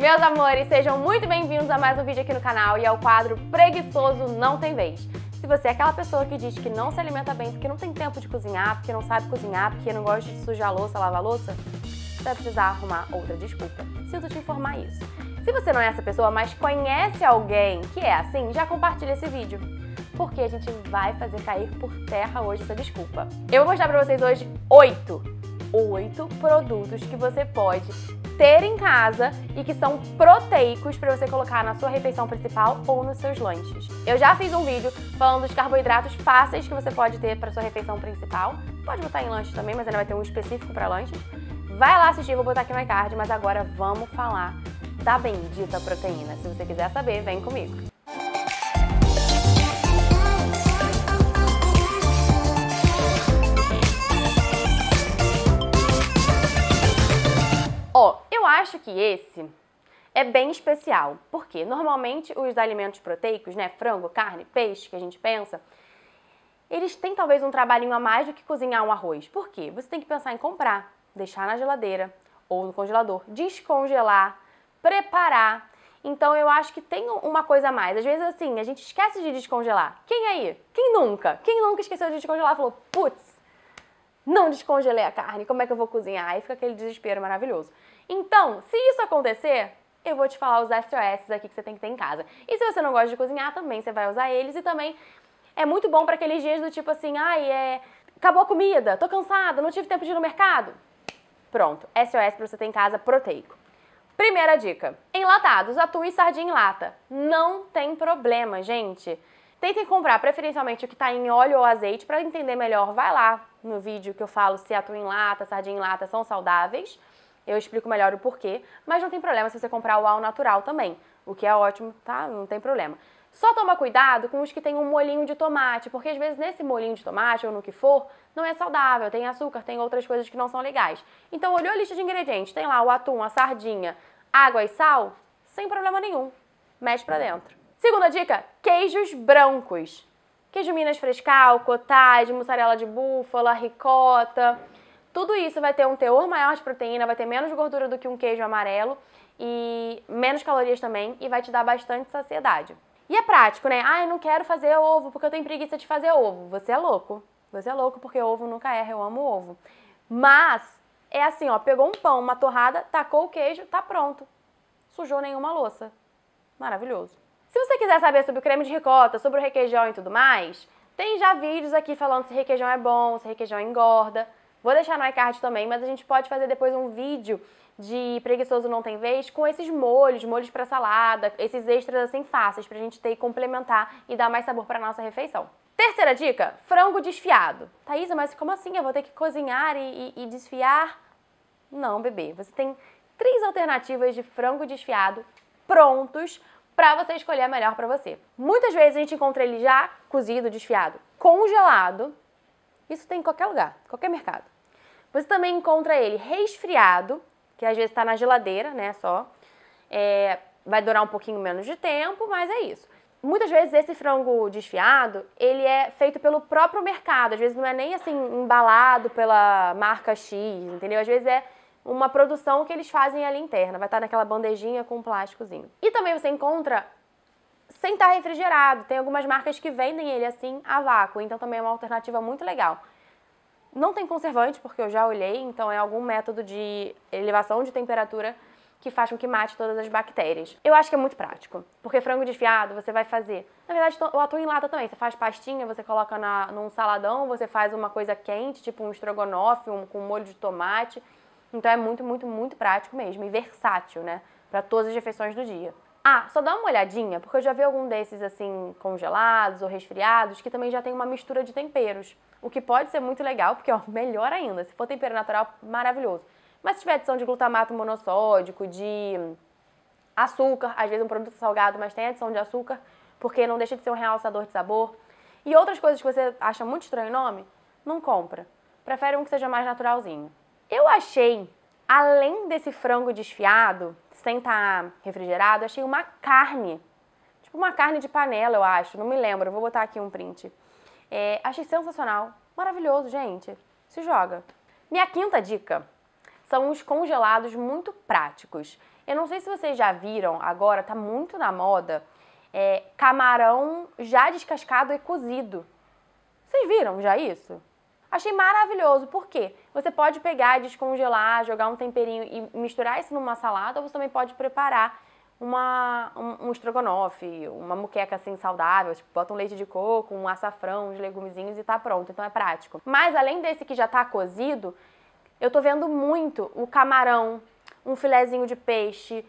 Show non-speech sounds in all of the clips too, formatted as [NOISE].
Meus amores, sejam muito bem-vindos a mais um vídeo aqui no canal e ao é quadro Preguiçoso Não Tem Vez. Se você é aquela pessoa que diz que não se alimenta bem porque não tem tempo de cozinhar, porque não sabe cozinhar, porque não gosta de sujar a louça, lavar a louça, você vai precisar arrumar outra desculpa. Sinto te informar isso. Se você não é essa pessoa, mas conhece alguém que é assim, já compartilha esse vídeo. Porque a gente vai fazer cair por terra hoje essa desculpa. Eu vou mostrar pra vocês hoje oito oito produtos que você pode ter em casa e que são proteicos para você colocar na sua refeição principal ou nos seus lanches. Eu já fiz um vídeo falando dos carboidratos fáceis que você pode ter para sua refeição principal. Pode botar em lanche também, mas ainda vai ter um específico para lanches. Vai lá assistir, vou botar aqui no card. mas agora vamos falar da bendita proteína. Se você quiser saber, vem comigo. acho que esse é bem especial, porque normalmente os alimentos proteicos, né, frango, carne, peixe, que a gente pensa, eles têm talvez um trabalhinho a mais do que cozinhar um arroz. Por quê? Você tem que pensar em comprar, deixar na geladeira ou no congelador, descongelar, preparar. Então eu acho que tem uma coisa a mais. Às vezes assim, a gente esquece de descongelar. Quem aí? Quem nunca? Quem nunca esqueceu de descongelar? Falou, putz, não descongelei a carne, como é que eu vou cozinhar? Aí fica aquele desespero maravilhoso. Então, se isso acontecer, eu vou te falar os SOS aqui que você tem que ter em casa. E se você não gosta de cozinhar, também você vai usar eles e também é muito bom para aqueles dias do tipo assim, ai, é... acabou a comida, tô cansada, não tive tempo de ir no mercado. Pronto, SOS para você ter em casa proteico. Primeira dica: enlatados, atum e sardinha em lata. Não tem problema, gente. Tentem comprar preferencialmente o que está em óleo ou azeite para entender melhor. Vai lá no vídeo que eu falo se atum em lata, sardinha em lata são saudáveis. Eu explico melhor o porquê, mas não tem problema se você comprar o ao natural também, o que é ótimo, tá? Não tem problema. Só toma cuidado com os que têm um molhinho de tomate, porque às vezes nesse molhinho de tomate ou no que for, não é saudável, tem açúcar, tem outras coisas que não são legais. Então olhou a lista de ingredientes, tem lá o atum, a sardinha, água e sal, sem problema nenhum. Mete pra dentro. Segunda dica, queijos brancos. Queijo minas frescal, cottage, mussarela de búfala, ricota. Tudo isso vai ter um teor maior de proteína, vai ter menos gordura do que um queijo amarelo e menos calorias também e vai te dar bastante saciedade. E é prático, né? Ah, eu não quero fazer ovo porque eu tenho preguiça de fazer ovo. Você é louco. Você é louco porque ovo nunca erra, eu amo ovo. Mas é assim, ó, pegou um pão, uma torrada, tacou o queijo, tá pronto. Sujou nenhuma louça. Maravilhoso. Se você quiser saber sobre o creme de ricota, sobre o requeijão e tudo mais, tem já vídeos aqui falando se requeijão é bom, se requeijão engorda. Vou deixar no iCard também, mas a gente pode fazer depois um vídeo de Preguiçoso Não Tem Vez com esses molhos, molhos para salada, esses extras assim fáceis pra gente ter e complementar e dar mais sabor para nossa refeição. Terceira dica, frango desfiado. Thaisa, mas como assim? Eu vou ter que cozinhar e, e, e desfiar? Não, bebê. Você tem três alternativas de frango desfiado prontos para você escolher a melhor para você. Muitas vezes a gente encontra ele já cozido, desfiado, congelado. Isso tem em qualquer lugar, qualquer mercado. Você também encontra ele resfriado, que às vezes está na geladeira, né, só. É, vai durar um pouquinho menos de tempo, mas é isso. Muitas vezes esse frango desfiado, ele é feito pelo próprio mercado. Às vezes não é nem assim embalado pela marca X, entendeu? Às vezes é uma produção que eles fazem ali interna, vai estar tá naquela bandejinha com um plásticozinho. E também você encontra sem estar tá refrigerado. Tem algumas marcas que vendem ele assim a vácuo, então também é uma alternativa muito legal. Não tem conservante, porque eu já olhei, então é algum método de elevação de temperatura que faz com que mate todas as bactérias. Eu acho que é muito prático, porque frango desfiado você vai fazer. Na verdade, o atum em lata também. Você faz pastinha, você coloca na, num saladão, você faz uma coisa quente, tipo um estrogonofe um, com molho de tomate. Então é muito, muito, muito prático mesmo e versátil, né? Para todas as refeições do dia. Ah, só dá uma olhadinha, porque eu já vi algum desses assim congelados ou resfriados que também já tem uma mistura de temperos, o que pode ser muito legal, porque ó, [LAUGHS] melhor ainda, se for tempero natural, maravilhoso. Mas se tiver adição de glutamato monossódico, de açúcar, às vezes um produto salgado, mas tem adição de açúcar, porque não deixa de ser um realçador de sabor, e outras coisas que você acha muito estranho o nome, não compra. Prefere um que seja mais naturalzinho. Eu achei além desse frango desfiado, sem estar refrigerado, achei uma carne. Tipo uma carne de panela, eu acho. Não me lembro. Vou botar aqui um print. É, achei sensacional. Maravilhoso, gente. Se joga. Minha quinta dica são os congelados muito práticos. Eu não sei se vocês já viram, agora tá muito na moda, é, camarão já descascado e cozido. Vocês viram já isso? Achei maravilhoso, por quê? Você pode pegar, descongelar, jogar um temperinho e misturar isso numa salada, ou você também pode preparar uma, um, um estrogonofe, uma muqueca assim saudável, tipo, bota um leite de coco, um açafrão, uns legumezinhos e tá pronto, então é prático. Mas além desse que já tá cozido, eu tô vendo muito o camarão, um filezinho de peixe,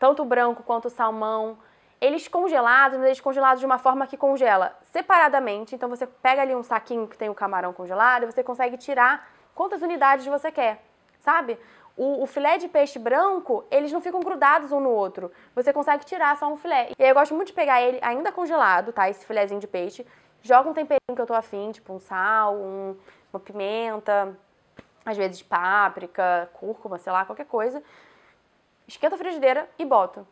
tanto branco quanto salmão, eles congelados, mas eles congelados de uma forma que congela separadamente. Então você pega ali um saquinho que tem o camarão congelado e você consegue tirar quantas unidades você quer, sabe? O, o, filé de peixe branco, eles não ficam grudados um no outro. Você consegue tirar só um filé. E aí eu gosto muito de pegar ele ainda congelado, tá? Esse filézinho de peixe. Joga um temperinho que eu tô afim, tipo um sal, um, uma pimenta, às vezes páprica, cúrcuma, sei lá, qualquer coisa. Esquenta a frigideira e boto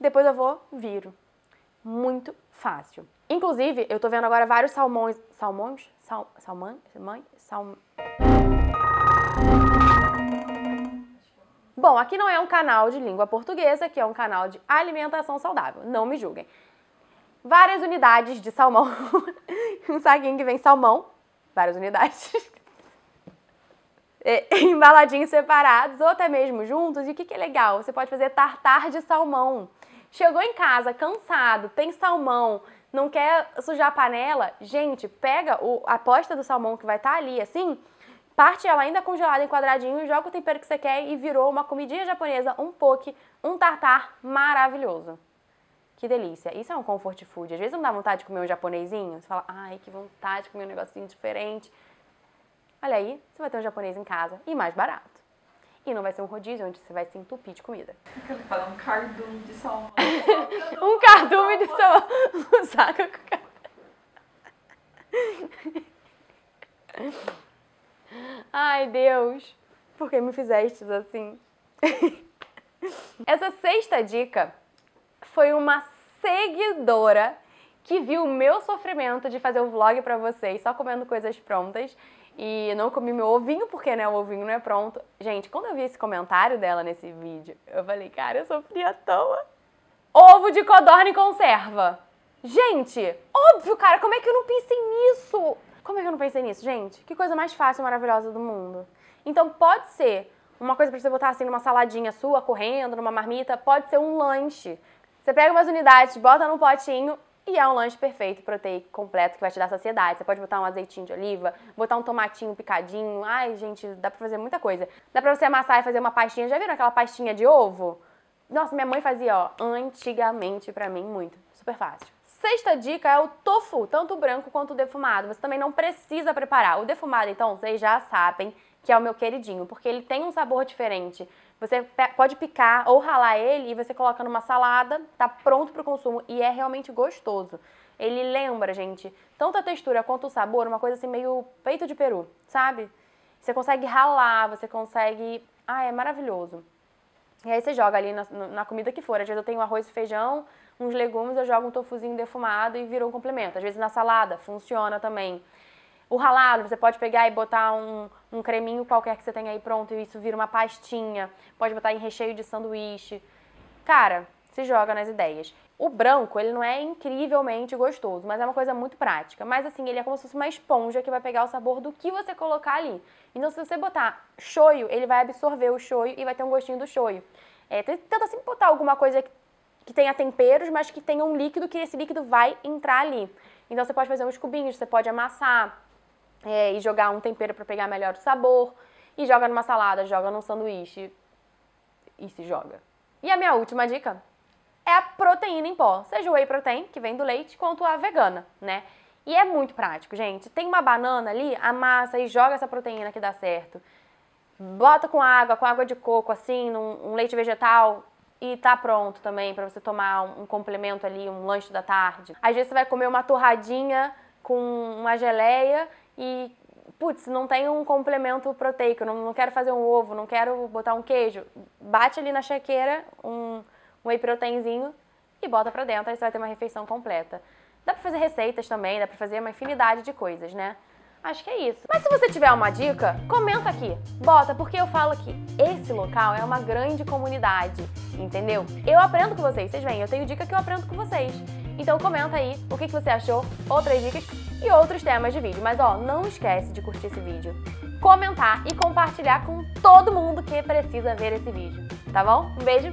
depois eu vou, viro. Muito fácil. Inclusive, eu tô vendo agora vários salmões. Salmões? Sal, salmã? Mãe? Salm... Bom, aqui não é um canal de língua portuguesa, aqui é um canal de alimentação saudável. Não me julguem. Várias unidades de salmão. [LAUGHS] um saguinho que vem salmão. Várias unidades. É, [LAUGHS] embaladinhos separados ou até mesmo juntos. E o que, que é legal? Você pode fazer tartar de salmão. Chegou em casa cansado, tem salmão, não quer sujar a panela, gente, pega o, a aposta do salmão que vai estar tá ali assim, parte ela ainda congelada em quadradinho, joga o tempero que você quer e virou uma comidinha japonesa, um poke, um tartar maravilhoso. Que delícia. Isso é um comfort food. Às vezes não dá vontade de comer um japonesinho? Você fala, ai, que vontade de comer um negocinho diferente. Olha aí, você vai ter um japonês em casa e mais barato. E não vai ser um rodízio onde você vai se entupir de comida. quero falar um cardume de salmão. [LAUGHS] um cardume de salmão. Um saco com cardume. Ai, Deus. Por que me fizeste assim? Essa sexta dica foi uma seguidora que viu o meu sofrimento de fazer o um vlog para vocês, só comendo coisas prontas, e não comi meu ovinho, porque né, o ovinho não é pronto. Gente, quando eu vi esse comentário dela nesse vídeo, eu falei, cara, eu sofri à toa. Ovo de codorna em conserva. Gente, óbvio, cara, como é que eu não pensei nisso? Como é que eu não pensei nisso, gente? Que coisa mais fácil e maravilhosa do mundo. Então pode ser uma coisa para você botar assim numa saladinha sua, correndo, numa marmita, pode ser um lanche. Você pega umas unidades, bota num potinho e é um lanche perfeito, proteico, completo, que vai te dar saciedade. Você pode botar um azeitinho de oliva, botar um tomatinho picadinho. Ai, gente, dá pra fazer muita coisa. Dá pra você amassar e fazer uma pastinha. Já viram aquela pastinha de ovo? Nossa, minha mãe fazia, ó, antigamente pra mim, muito. Super fácil. Sexta dica é o tofu, tanto branco quanto defumado. Você também não precisa preparar. O defumado, então, vocês já sabem, que é o meu queridinho, porque ele tem um sabor diferente. Você pode picar ou ralar ele e você coloca numa salada, tá pronto para o consumo e é realmente gostoso. Ele lembra, gente, tanto a textura quanto o sabor, uma coisa assim meio peito de peru, sabe? Você consegue ralar, você consegue. Ah, é maravilhoso. E aí você joga ali na, na comida que for. Às vezes eu tenho arroz e feijão, uns legumes, eu jogo um tofuzinho defumado e virou um complemento. Às vezes na salada, funciona também o ralado, você pode pegar e botar um, um creminho qualquer que você tenha aí pronto e isso vira uma pastinha. Pode botar em recheio de sanduíche. Cara, se joga nas ideias. O branco, ele não é incrivelmente gostoso, mas é uma coisa muito prática. Mas assim, ele é como se fosse uma esponja que vai pegar o sabor do que você colocar ali. Então, se você botar shoyu, ele vai absorver o shoyu e vai ter um gostinho do shoyu. É, tenta sempre botar alguma coisa que, que tenha temperos, mas que tenha um líquido que esse líquido vai entrar ali. Então, você pode fazer uns cubinhos, você pode amassar, é, e jogar um tempero para pegar melhor o sabor, e joga numa salada, joga num sanduíche e se joga. E a minha última dica é a proteína em pó, seja o whey protein, que vem do leite, quanto a vegana, né? E é muito prático, gente. Tem uma banana ali, amassa e joga essa proteína que dá certo. Bota com água, com água de coco, assim, num um leite vegetal, e tá pronto também para você tomar um, um, complemento ali, um lanche da tarde. Às vezes você vai comer uma torradinha com uma geleia e putz, não tem um complemento proteico, não, não quero fazer um ovo, não quero botar um queijo, bate ali na chequeira um, um whey proteinzinho e bota pra dentro, aí você vai ter uma refeição completa. Dá pra fazer receitas também, dá pra fazer uma infinidade de coisas, né? Acho que é isso. Mas se você tiver uma dica, comenta aqui. Bota, porque eu falo que esse local é uma grande comunidade, entendeu? Eu aprendo com vocês, vocês veem, eu tenho dica que eu aprendo com vocês. Então comenta aí o que, que você achou, outras dicas e outros temas de vídeo. Mas ó, não esquece de curtir esse vídeo, comentar e compartilhar com todo mundo que precisa ver esse vídeo, tá bom? Um beijo,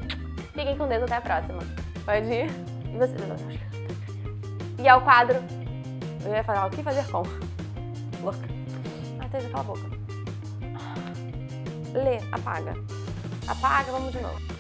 fiquem com Deus, até a próxima. Pode ir? E você... E é o quadro... Eu ia falar, o que fazer com? Louca. Até Thaisa, cala a boca. Lê, apaga. Apaga, vamos de novo.